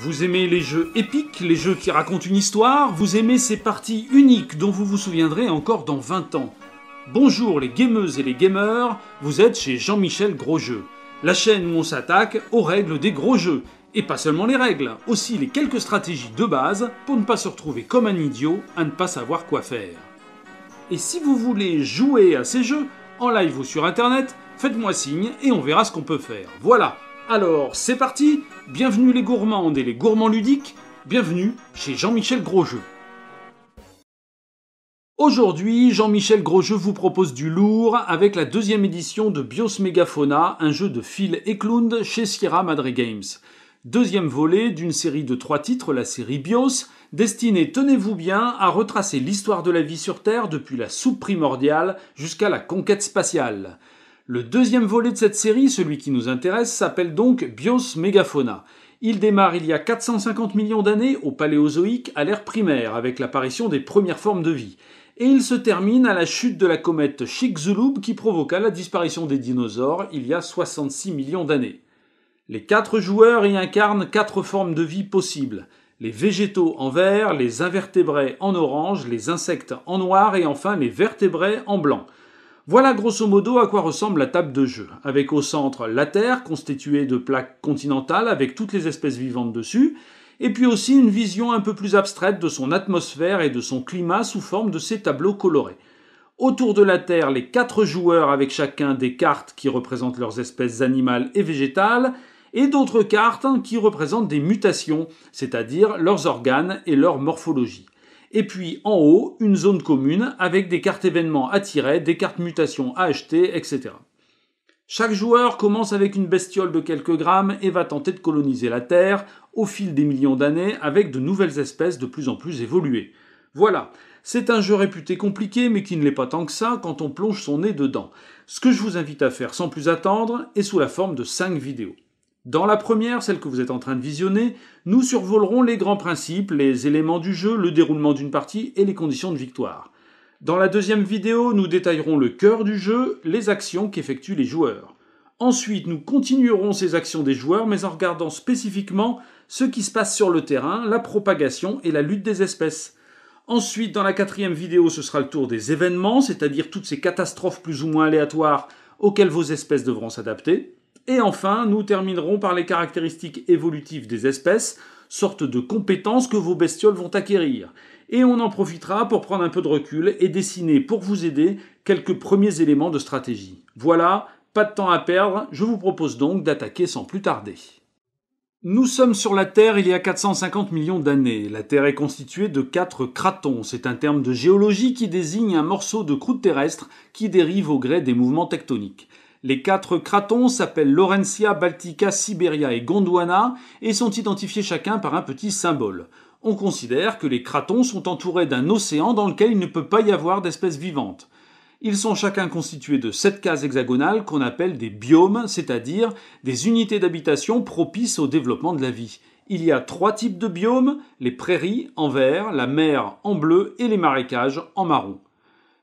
Vous aimez les jeux épiques, les jeux qui racontent une histoire, vous aimez ces parties uniques dont vous vous souviendrez encore dans 20 ans. Bonjour les gameuses et les gamers, vous êtes chez Jean-Michel Grosjeux, la chaîne où on s'attaque aux règles des gros jeux, et pas seulement les règles, aussi les quelques stratégies de base pour ne pas se retrouver comme un idiot à ne pas savoir quoi faire. Et si vous voulez jouer à ces jeux, en live ou sur internet, faites-moi signe et on verra ce qu'on peut faire. Voilà, alors, c'est parti Bienvenue les gourmandes et les gourmands ludiques, bienvenue chez Jean-Michel Grosjeu. Aujourd'hui, Jean-Michel Grosjeu vous propose du lourd avec la deuxième édition de Bios Megafauna, un jeu de Phil Eklund chez Sierra Madre Games. Deuxième volet d'une série de trois titres, la série Bios, destinée, tenez-vous bien, à retracer l'histoire de la vie sur Terre depuis la soupe primordiale jusqu'à la conquête spatiale. Le deuxième volet de cette série, celui qui nous intéresse, s'appelle donc Bios Megafauna. Il démarre il y a 450 millions d'années au Paléozoïque à l'ère primaire avec l'apparition des premières formes de vie. Et il se termine à la chute de la comète Chicxulub qui provoqua la disparition des dinosaures il y a 66 millions d'années. Les quatre joueurs y incarnent quatre formes de vie possibles. Les végétaux en vert, les invertébrés en orange, les insectes en noir et enfin les vertébrés en blanc. Voilà grosso modo à quoi ressemble la table de jeu, avec au centre la Terre, constituée de plaques continentales avec toutes les espèces vivantes dessus, et puis aussi une vision un peu plus abstraite de son atmosphère et de son climat sous forme de ces tableaux colorés. Autour de la Terre, les quatre joueurs avec chacun des cartes qui représentent leurs espèces animales et végétales, et d'autres cartes qui représentent des mutations, c'est-à-dire leurs organes et leur morphologie. Et puis en haut, une zone commune avec des cartes événements à tirer, des cartes mutations à acheter, etc. Chaque joueur commence avec une bestiole de quelques grammes et va tenter de coloniser la Terre au fil des millions d'années avec de nouvelles espèces de plus en plus évoluées. Voilà, c'est un jeu réputé compliqué mais qui ne l'est pas tant que ça quand on plonge son nez dedans. Ce que je vous invite à faire sans plus attendre est sous la forme de 5 vidéos. Dans la première, celle que vous êtes en train de visionner, nous survolerons les grands principes, les éléments du jeu, le déroulement d'une partie et les conditions de victoire. Dans la deuxième vidéo, nous détaillerons le cœur du jeu, les actions qu'effectuent les joueurs. Ensuite, nous continuerons ces actions des joueurs, mais en regardant spécifiquement ce qui se passe sur le terrain, la propagation et la lutte des espèces. Ensuite, dans la quatrième vidéo, ce sera le tour des événements, c'est-à-dire toutes ces catastrophes plus ou moins aléatoires auxquelles vos espèces devront s'adapter. Et enfin, nous terminerons par les caractéristiques évolutives des espèces, sorte de compétences que vos bestioles vont acquérir. Et on en profitera pour prendre un peu de recul et dessiner pour vous aider quelques premiers éléments de stratégie. Voilà, pas de temps à perdre, je vous propose donc d'attaquer sans plus tarder. Nous sommes sur la Terre il y a 450 millions d'années. La Terre est constituée de quatre cratons. C'est un terme de géologie qui désigne un morceau de croûte terrestre qui dérive au gré des mouvements tectoniques. Les quatre cratons s'appellent Laurentia, Baltica, Siberia et Gondwana et sont identifiés chacun par un petit symbole. On considère que les cratons sont entourés d'un océan dans lequel il ne peut pas y avoir d'espèces vivantes. Ils sont chacun constitués de sept cases hexagonales qu'on appelle des biomes, c'est-à-dire des unités d'habitation propices au développement de la vie. Il y a trois types de biomes, les prairies en vert, la mer en bleu et les marécages en marron.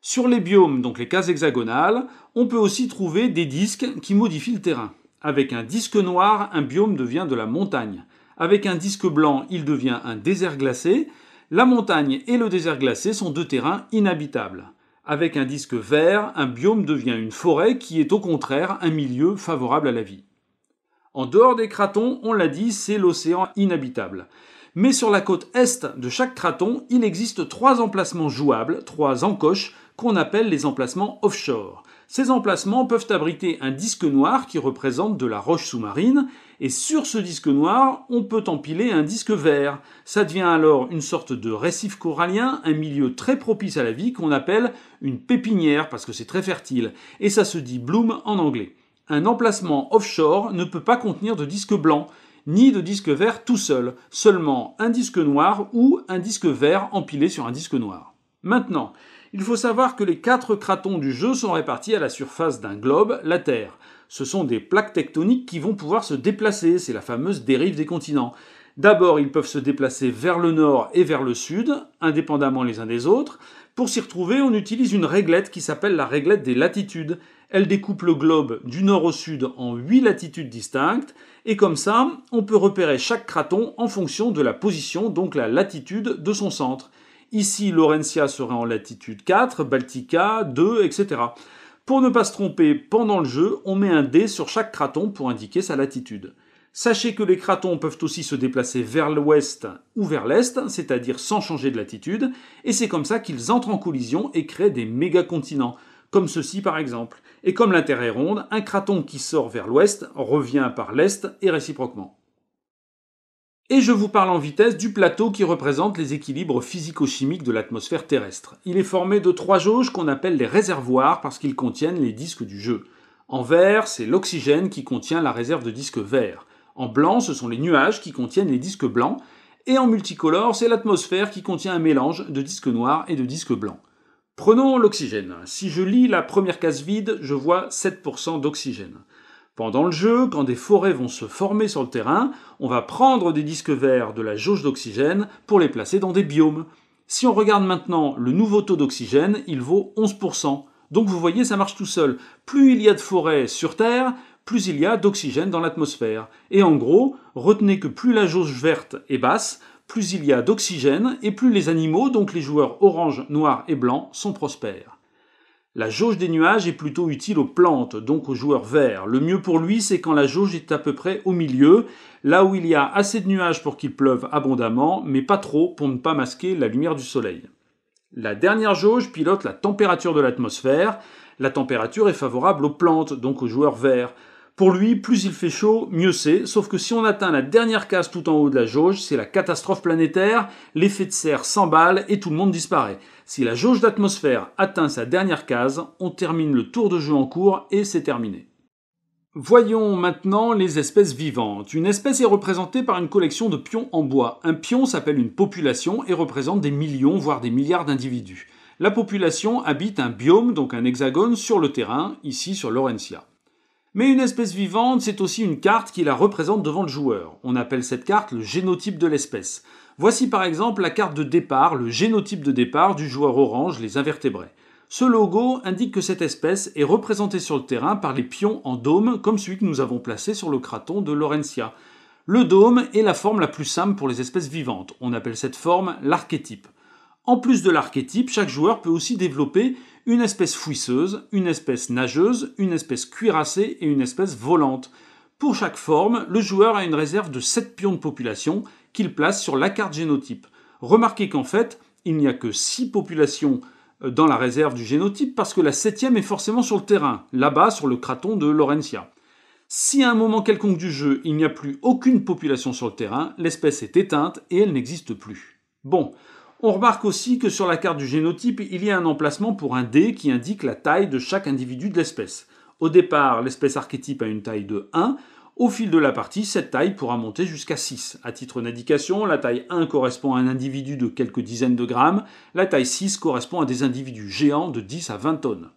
Sur les biomes, donc les cases hexagonales, on peut aussi trouver des disques qui modifient le terrain. Avec un disque noir, un biome devient de la montagne. Avec un disque blanc, il devient un désert glacé. La montagne et le désert glacé sont deux terrains inhabitables. Avec un disque vert, un biome devient une forêt qui est au contraire un milieu favorable à la vie. En dehors des cratons, on l'a dit, c'est l'océan inhabitable. Mais sur la côte est de chaque craton, il existe trois emplacements jouables, trois encoches, qu'on appelle les emplacements offshore. Ces emplacements peuvent abriter un disque noir qui représente de la roche sous-marine, et sur ce disque noir, on peut empiler un disque vert. Ça devient alors une sorte de récif corallien, un milieu très propice à la vie qu'on appelle une pépinière parce que c'est très fertile, et ça se dit bloom en anglais. Un emplacement offshore ne peut pas contenir de disque blanc, ni de disque vert tout seul, seulement un disque noir ou un disque vert empilé sur un disque noir. Maintenant, il faut savoir que les quatre cratons du jeu sont répartis à la surface d'un globe, la Terre. Ce sont des plaques tectoniques qui vont pouvoir se déplacer, c'est la fameuse dérive des continents. D'abord, ils peuvent se déplacer vers le nord et vers le sud, indépendamment les uns des autres. Pour s'y retrouver, on utilise une réglette qui s'appelle la réglette des latitudes. Elle découpe le globe du nord au sud en huit latitudes distinctes, et comme ça, on peut repérer chaque craton en fonction de la position, donc la latitude de son centre. Ici, Laurentia serait en latitude 4, Baltica 2, etc. Pour ne pas se tromper pendant le jeu, on met un dé sur chaque craton pour indiquer sa latitude. Sachez que les cratons peuvent aussi se déplacer vers l'ouest ou vers l'est, c'est-à-dire sans changer de latitude, et c'est comme ça qu'ils entrent en collision et créent des méga-continents, comme ceci par exemple. Et comme la Terre est ronde, un craton qui sort vers l'ouest revient par l'est et réciproquement. Et je vous parle en vitesse du plateau qui représente les équilibres physico-chimiques de l'atmosphère terrestre. Il est formé de trois jauges qu'on appelle les réservoirs parce qu'ils contiennent les disques du jeu. En vert, c'est l'oxygène qui contient la réserve de disques verts. En blanc, ce sont les nuages qui contiennent les disques blancs. Et en multicolore, c'est l'atmosphère qui contient un mélange de disques noirs et de disques blancs. Prenons l'oxygène. Si je lis la première case vide, je vois 7% d'oxygène. Pendant le jeu, quand des forêts vont se former sur le terrain, on va prendre des disques verts de la jauge d'oxygène pour les placer dans des biomes. Si on regarde maintenant le nouveau taux d'oxygène, il vaut 11%. Donc vous voyez, ça marche tout seul. Plus il y a de forêts sur Terre, plus il y a d'oxygène dans l'atmosphère. Et en gros, retenez que plus la jauge verte est basse, plus il y a d'oxygène et plus les animaux, donc les joueurs orange, noir et blanc, sont prospères. La jauge des nuages est plutôt utile aux plantes, donc aux joueurs verts. Le mieux pour lui, c'est quand la jauge est à peu près au milieu, là où il y a assez de nuages pour qu'il pleuve abondamment, mais pas trop pour ne pas masquer la lumière du soleil. La dernière jauge pilote la température de l'atmosphère. La température est favorable aux plantes, donc aux joueurs verts. Pour lui, plus il fait chaud, mieux c'est, sauf que si on atteint la dernière case tout en haut de la jauge, c'est la catastrophe planétaire, l'effet de serre s'emballe et tout le monde disparaît. Si la jauge d'atmosphère atteint sa dernière case, on termine le tour de jeu en cours et c'est terminé. Voyons maintenant les espèces vivantes. Une espèce est représentée par une collection de pions en bois. Un pion s'appelle une population et représente des millions, voire des milliards d'individus. La population habite un biome, donc un hexagone, sur le terrain, ici sur Laurentia. Mais une espèce vivante, c'est aussi une carte qui la représente devant le joueur. On appelle cette carte le génotype de l'espèce. Voici par exemple la carte de départ, le génotype de départ du joueur orange, les invertébrés. Ce logo indique que cette espèce est représentée sur le terrain par les pions en dôme, comme celui que nous avons placé sur le craton de Laurentia. Le dôme est la forme la plus simple pour les espèces vivantes. On appelle cette forme l'archétype. En plus de l'archétype, chaque joueur peut aussi développer une espèce fouisseuse, une espèce nageuse, une espèce cuirassée et une espèce volante. Pour chaque forme, le joueur a une réserve de 7 pions de population qu'il place sur la carte génotype. Remarquez qu'en fait, il n'y a que 6 populations euh, dans la réserve du génotype parce que la septième est forcément sur le terrain, là-bas sur le craton de Laurentia. Si à un moment quelconque du jeu, il n'y a plus aucune population sur le terrain, l'espèce est éteinte et elle n'existe plus. Bon, on remarque aussi que sur la carte du génotype, il y a un emplacement pour un dé qui indique la taille de chaque individu de l'espèce. Au départ, l'espèce archétype a une taille de 1. Au fil de la partie, cette taille pourra monter jusqu'à 6. À titre d'indication, la taille 1 correspond à un individu de quelques dizaines de grammes, la taille 6 correspond à des individus géants de 10 à 20 tonnes.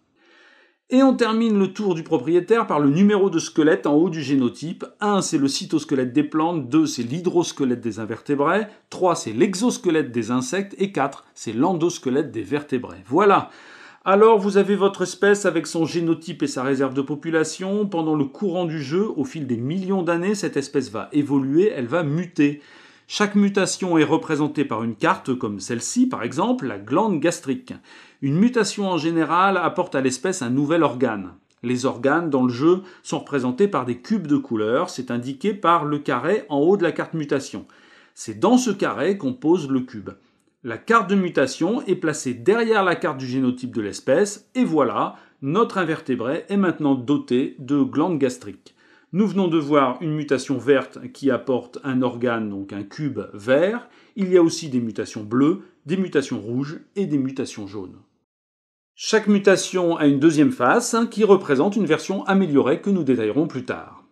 Et on termine le tour du propriétaire par le numéro de squelette en haut du génotype. 1, c'est le cytosquelette des plantes, 2, c'est l'hydrosquelette des invertébrés, 3, c'est l'exosquelette des insectes, et 4, c'est l'endosquelette des vertébrés. Voilà. Alors vous avez votre espèce avec son génotype et sa réserve de population. Pendant le courant du jeu, au fil des millions d'années, cette espèce va évoluer, elle va muter. Chaque mutation est représentée par une carte, comme celle-ci par exemple, la glande gastrique. Une mutation en général apporte à l'espèce un nouvel organe. Les organes dans le jeu sont représentés par des cubes de couleur, c'est indiqué par le carré en haut de la carte mutation. C'est dans ce carré qu'on pose le cube. La carte de mutation est placée derrière la carte du génotype de l'espèce, et voilà, notre invertébré est maintenant doté de glandes gastriques. Nous venons de voir une mutation verte qui apporte un organe, donc un cube vert. Il y a aussi des mutations bleues, des mutations rouges et des mutations jaunes. Chaque mutation a une deuxième face hein, qui représente une version améliorée que nous détaillerons plus tard.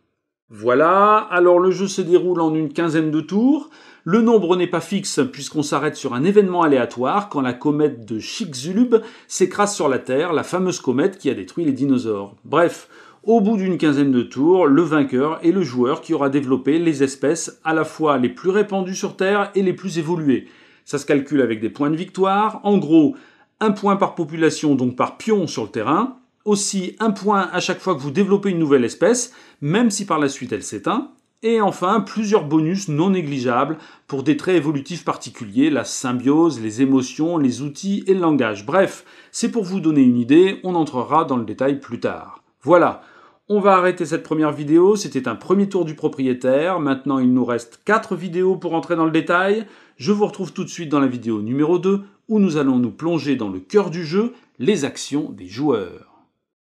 Voilà, alors le jeu se déroule en une quinzaine de tours. Le nombre n'est pas fixe puisqu'on s'arrête sur un événement aléatoire quand la comète de Chicxulub s'écrase sur la Terre, la fameuse comète qui a détruit les dinosaures. Bref, au bout d'une quinzaine de tours, le vainqueur est le joueur qui aura développé les espèces à la fois les plus répandues sur Terre et les plus évoluées. Ça se calcule avec des points de victoire. En gros, un point par population, donc par pion sur le terrain. Aussi, un point à chaque fois que vous développez une nouvelle espèce, même si par la suite elle s'éteint. Et enfin, plusieurs bonus non négligeables pour des traits évolutifs particuliers, la symbiose, les émotions, les outils et le langage. Bref, c'est pour vous donner une idée, on entrera dans le détail plus tard. Voilà, on va arrêter cette première vidéo, c'était un premier tour du propriétaire, maintenant il nous reste 4 vidéos pour entrer dans le détail. Je vous retrouve tout de suite dans la vidéo numéro 2 où nous allons nous plonger dans le cœur du jeu, les actions des joueurs.